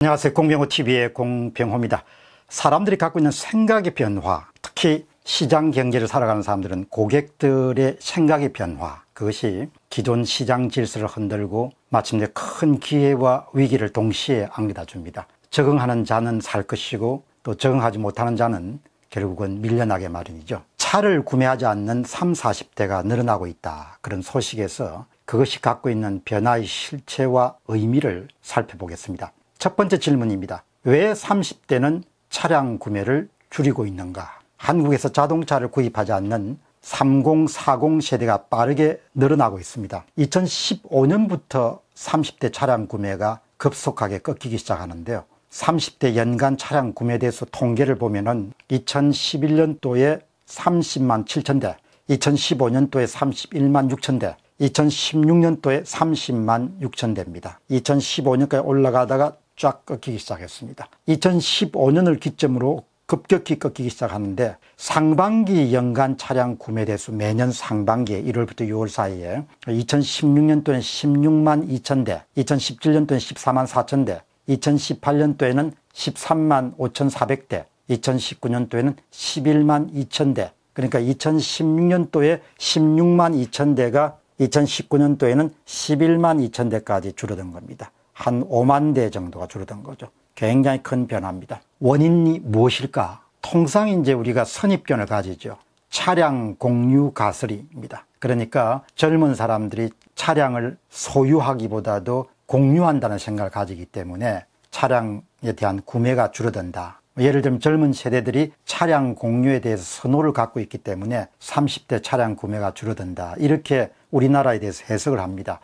안녕하세요. 공병호TV의 공병호입니다. 사람들이 갖고 있는 생각의 변화, 특히 시장 경제를 살아가는 사람들은 고객들의 생각의 변화, 그것이 기존 시장 질서를 흔들고 마침내 큰 기회와 위기를 동시에 안겨다 줍니다. 적응하는 자는 살 것이고 또 적응하지 못하는 자는 결국은 밀려나게 마련이죠. 차를 구매하지 않는 30, 40대가 늘어나고 있다. 그런 소식에서 그것이 갖고 있는 변화의 실체와 의미를 살펴보겠습니다. 첫 번째 질문입니다. 왜 30대는 차량 구매를 줄이고 있는가? 한국에서 자동차를 구입하지 않는 3040 세대가 빠르게 늘어나고 있습니다. 2015년부터 30대 차량 구매가 급속하게 꺾이기 시작하는데요. 30대 연간 차량 구매 대수 통계를 보면 2011년도에 30만 7천 대, 2015년도에 31만 6천 대, 2016년도에 30만 6천 대입니다. 2015년까지 올라가다가 쫙 꺾이기 시작했습니다. 2015년을 기점으로 급격히 꺾이기 시작하는데 상반기 연간 차량 구매 대수 매년 상반기에 1월부터 6월 사이에 2016년도엔 16만 2천 대, 2017년도엔 14만 4천 대, 2018년도에는 13만 5천4백대 2019년도에는 11만 2천대, 그러니까 2016년도에 16만 2천대가 2019년도에는 11만 2천대까지 줄어든 겁니다. 한 5만 대 정도가 줄어든 거죠. 굉장히 큰 변화입니다. 원인이 무엇일까? 통상 이제 우리가 선입견을 가지죠. 차량 공유 가설입니다. 그러니까 젊은 사람들이 차량을 소유하기보다도 공유한다는 생각을 가지기 때문에 차량에 대한 구매가 줄어든다. 뭐 예를 들면 젊은 세대들이 차량 공유에 대해서 선호를 갖고 있기 때문에 30대 차량 구매가 줄어든다. 이렇게 우리나라에 대해서 해석을 합니다.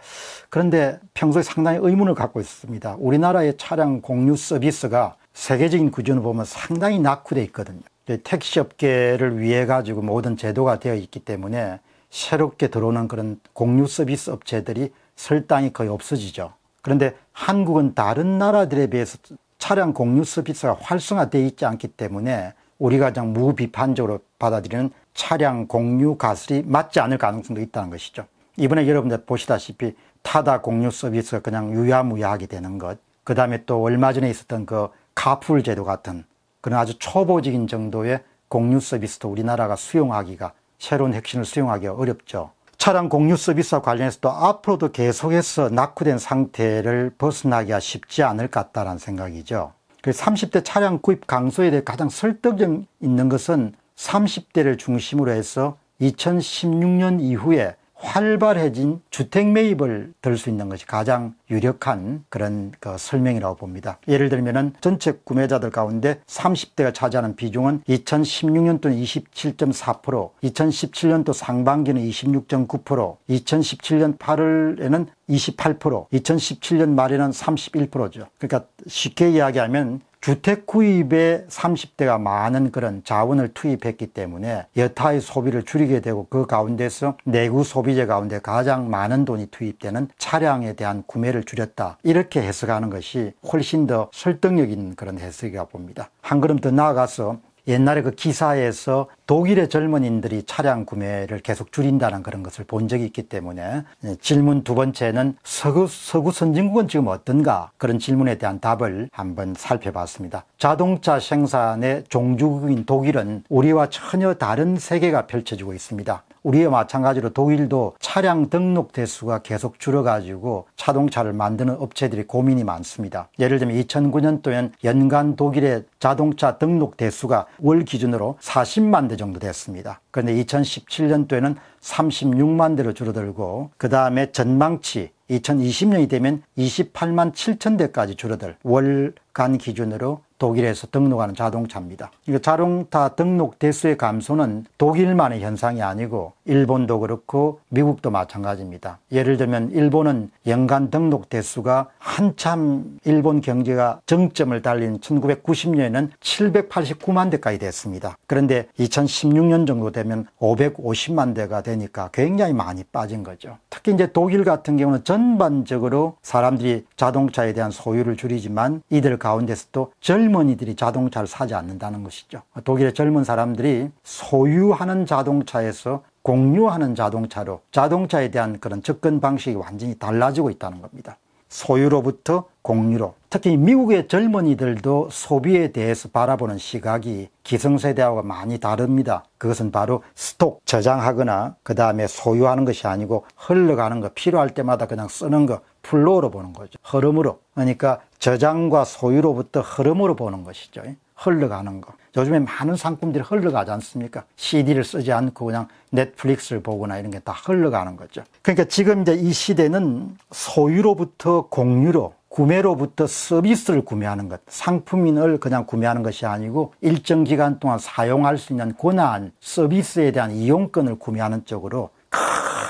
그런데 평소에 상당히 의문을 갖고 있습니다. 우리나라의 차량 공유 서비스가 세계적인 구조를 보면 상당히 낙후돼 있거든요. 택시업계를 위해 가지고 모든 제도가 되어 있기 때문에 새롭게 들어오는 그런 공유 서비스 업체들이 설당이 거의 없어지죠. 그런데 한국은 다른 나라들에 비해서 차량 공유 서비스가 활성화되어 있지 않기 때문에 우리가 가장 무비판적으로 받아들이는 차량 공유 가설이 맞지 않을 가능성도 있다는 것이죠. 이번에 여러분들 보시다시피 타다 공유 서비스가 그냥 유야무야하게 되는 것. 그 다음에 또 얼마 전에 있었던 그 카풀 제도 같은 그런 아주 초보적인 정도의 공유 서비스도 우리나라가 수용하기가 새로운 핵심을 수용하기 어렵죠. 차량 공유 서비스와 관련해서도 앞으로도 계속해서 낙후된 상태를 벗어나기가 쉽지 않을 것 같다는 생각이죠. 30대 차량 구입 강소에 대해 가장 설득력 있는 것은 30대를 중심으로 해서 2016년 이후에 활발해진 주택 매입을 들 수 있는 것이 가장 유력한 그런 그 설명이라고 봅니다. 예를 들면은 전체 구매자들 가운데 30대가 차지하는 비중은 2016년도는 27.4%, 2017년도 상반기는 26.9%, 2017년 8월에는 28%, 2017년 말에는 31%죠. 그러니까 쉽게 이야기하면 주택 구입에 30대가 많은 그런 자원을 투입했기 때문에 여타의 소비를 줄이게 되고 그 가운데서 내구 소비재 가운데 가장 많은 돈이 투입되는 차량에 대한 구매를 줄였다. 이렇게 해석하는 것이 훨씬 더 설득력 있는 그런 해석이라 봅니다. 한 걸음 더 나아가서 옛날에 그 기사에서 독일의 젊은인들이 차량 구매를 계속 줄인다는 그런 것을 본 적이 있기 때문에 예, 질문 두 번째는 서구, 서구 선진국은 지금 어떤가 그런 질문에 대한 답을 한번 살펴봤습니다. 자동차 생산의 종주국인 독일은 우리와 전혀 다른 세계가 펼쳐지고 있습니다. 우리와 마찬가지로 독일도 차량 등록 대수가 계속 줄어가지고 자동차를 만드는 업체들이 고민이 많습니다. 예를 들면 2009년도엔 연간 독일의 자동차 등록 대수가 월 기준으로 40만 대 정도 됐습니다. 그런데 2017년도에는 36만 대로 줄어들고 그 다음에 전망치 2020년이 되면 28만 7천 대까지 줄어들 월간 기준으로 독일에서 등록하는 자동차입니다. 자동차 등록 대수의 감소는 독일만의 현상이 아니고 일본도 그렇고 미국도 마찬가지입니다. 예를 들면 일본은 연간 등록 대수가 한참 일본 경제가 정점을 달린 1990년에는 789만 대까지 됐습니다. 그런데 2016년 정도 되면 550만 대가 되니까 굉장히 많이 빠진 거죠. 특히 이제 독일 같은 경우는 전반적으로 사람들이 자동차에 대한 소유를 줄이지만 이들 가운데서도 젊은이들이 자동차를 사지 않는다는 것이죠. 독일의 젊은 사람들이 소유하는 자동차에서 공유하는 자동차로 자동차에 대한 그런 접근 방식이 완전히 달라지고 있다는 겁니다. 소유로부터 공유로 특히 미국의 젊은이들도 소비에 대해서 바라보는 시각이 기성세대하고 많이 다릅니다. 그것은 바로 스톡 저장하거나 그 다음에 소유하는 것이 아니고 흘러가는 거 필요할 때마다 그냥 쓰는 거 플로우로 보는 거죠. 흐름으로 그러니까 저장과 소유로부터 흐름으로 보는 것이죠. 흘러가는 거. 요즘에 많은 상품들이 흘러가지 않습니까? CD를 쓰지 않고 그냥 넷플릭스를 보거나 이런 게 다 흘러가는 거죠. 그러니까 지금 이제 이 시대는 소유로부터 공유로 구매로부터 서비스를 구매하는 것, 상품인을 그냥 구매하는 것이 아니고 일정 기간 동안 사용할 수 있는 권한, 서비스에 대한 이용권을 구매하는 쪽으로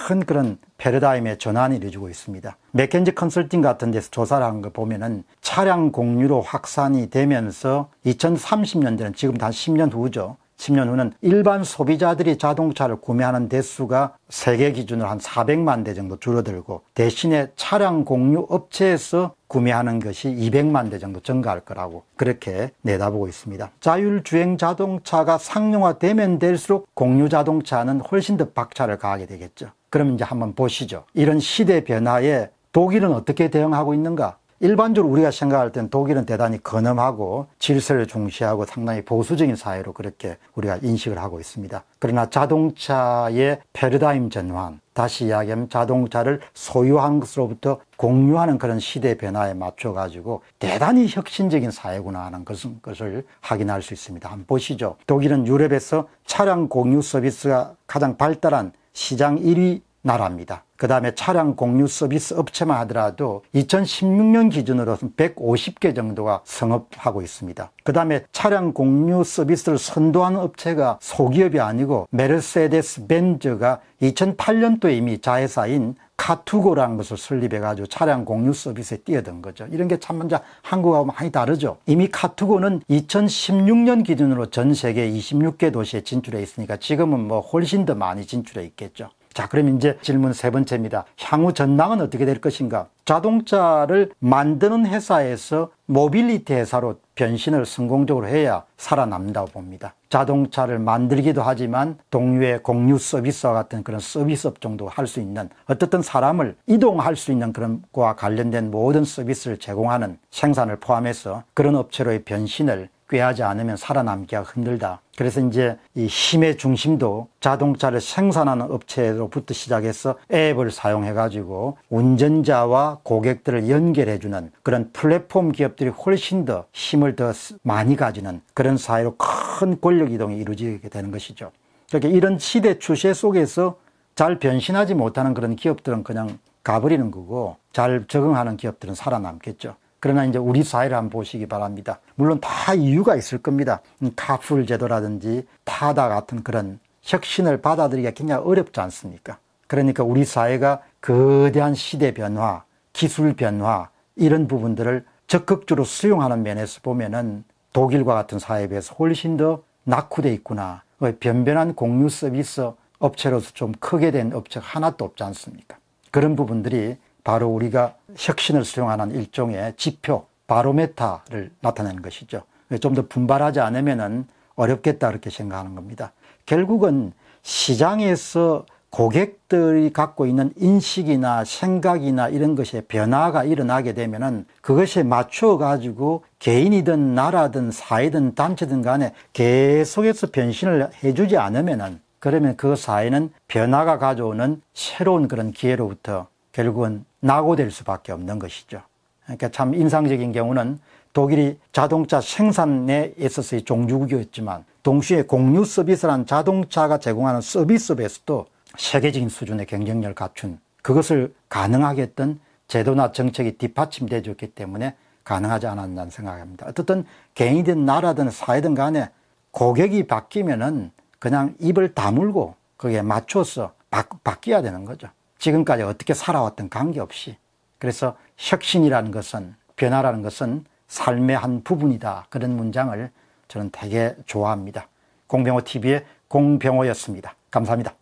큰 그런 패러다임의 전환이 이루어지고 있습니다. 맥켄지 컨설팅 같은 데서 조사를 한 거 보면은 차량 공유로 확산이 되면서 2030년대는 지금 단 10년 후죠. 10년 후는 일반 소비자들이 자동차를 구매하는 대수가 세계 기준으로 한 400만 대 정도 줄어들고 대신에 차량 공유 업체에서 구매하는 것이 200만 대 정도 증가할 거라고 그렇게 내다보고 있습니다. 자율주행 자동차가 상용화되면 될수록 공유 자동차는 훨씬 더 박차를 가하게 되겠죠. 그럼 이제 한번 보시죠. 이런 시대 변화에 독일은 어떻게 대응하고 있는가? 일반적으로 우리가 생각할 땐 독일은 대단히 건엄하고 질서를 중시하고 상당히 보수적인 사회로 그렇게 우리가 인식을 하고 있습니다. 그러나 자동차의 패러다임 전환, 다시 이야기하면 자동차를 소유한 것으로부터 공유하는 그런 시대 변화에 맞춰가지고 대단히 혁신적인 사회구나 하는 것은, 것을 확인할 수 있습니다. 한번 보시죠. 독일은 유럽에서 차량 공유 서비스가 가장 발달한 시장 1위 나라입니다. 그 다음에 차량 공유 서비스 업체만 하더라도 2016년 기준으로는 150개 정도가 성업하고 있습니다. 그 다음에 차량 공유 서비스를 선도하는 업체가 소기업이 아니고 메르세데스 벤저가 2008년도에 이미 자회사인 카투고라는 것을 설립해가지고 차량 공유 서비스에 뛰어든 거죠. 이런 게 참 먼저 한국하고 많이 다르죠. 이미 카투고는 2016년 기준으로 전 세계 26개 도시에 진출해 있으니까 지금은 뭐 훨씬 더 많이 진출해 있겠죠. 자, 그럼 이제 질문 세 번째입니다. 향후 전망은 어떻게 될 것인가? 자동차를 만드는 회사에서 모빌리티 회사로 변신을 성공적으로 해야 살아남는다고 봅니다. 자동차를 만들기도 하지만 동료의 공유 서비스와 같은 그런 서비스업 종도할 수 있는 어떻든 사람을 이동할 수 있는 그런 과 관련된 모든 서비스를 제공하는 생산을 포함해서 그런 업체로의 변신을 꾀하지 않으면 살아남기가 힘들다. 그래서 이제 이 힘의 중심도 자동차를 생산하는 업체로부터 시작해서 앱을 사용해가지고 운전자와 고객들을 연결해주는 그런 플랫폼 기업들이 훨씬 더 힘을 더 많이 가지는 그런 사회로 큰 권력 이동이 이루어지게 되는 것이죠. 그러니까 이런 시대 추세 속에서 잘 변신하지 못하는 그런 기업들은 그냥 가버리는 거고 잘 적응하는 기업들은 살아남겠죠. 그러나 이제 우리 사회를 한번 보시기 바랍니다. 물론 다 이유가 있을 겁니다. 카풀 제도라든지 타다 같은 그런 혁신을 받아들이기가 굉장히 어렵지 않습니까? 그러니까 우리 사회가 거대한 시대 변화, 기술 변화 이런 부분들을 적극적으로 수용하는 면에서 보면은 독일과 같은 사회에 비해서 훨씬 더낙후되어 있구나. 어, 변변한 공유 서비스 업체로서 좀 크게 된 업체가 하나도 없지 않습니까? 그런 부분들이 바로 우리가 혁신을 수용하는 일종의 지표, 바로메타를 나타내는 것이죠. 좀 더 분발하지 않으면 어렵겠다 이렇게 생각하는 겁니다. 결국은 시장에서 고객들이 갖고 있는 인식이나 생각이나 이런 것에 변화가 일어나게 되면은 그것에 맞춰 가지고 개인이든 나라든 사회든 단체든 간에 계속해서 변신을 해주지 않으면은 그러면 그 사회는 변화가 가져오는 새로운 그런 기회로부터 결국은 낙오될 수밖에 없는 것이죠. 그러니까 참 인상적인 경우는 독일이 자동차 생산에 있어서의 종주국이었지만 동시에 공유 서비스란 자동차가 제공하는 서비스에서도 업 세계적인 수준의 경쟁력을 갖춘 그것을 가능하게 했던 제도나 정책이 뒷받침되어 줬기 때문에 가능하지 않았나 생각합니다. 어떻든 개인이든 나라든 사회든 간에 고객이 바뀌면은 그냥 입을 다물고 거기에 맞춰서 바, 바뀌어야 되는 거죠. 지금까지 어떻게 살아왔던 관계없이 그래서 혁신이라는 것은 변화라는 것은 삶의 한 부분이다 그런 문장을 저는 되게 좋아합니다. 공병호 TV의 공병호였습니다. 감사합니다.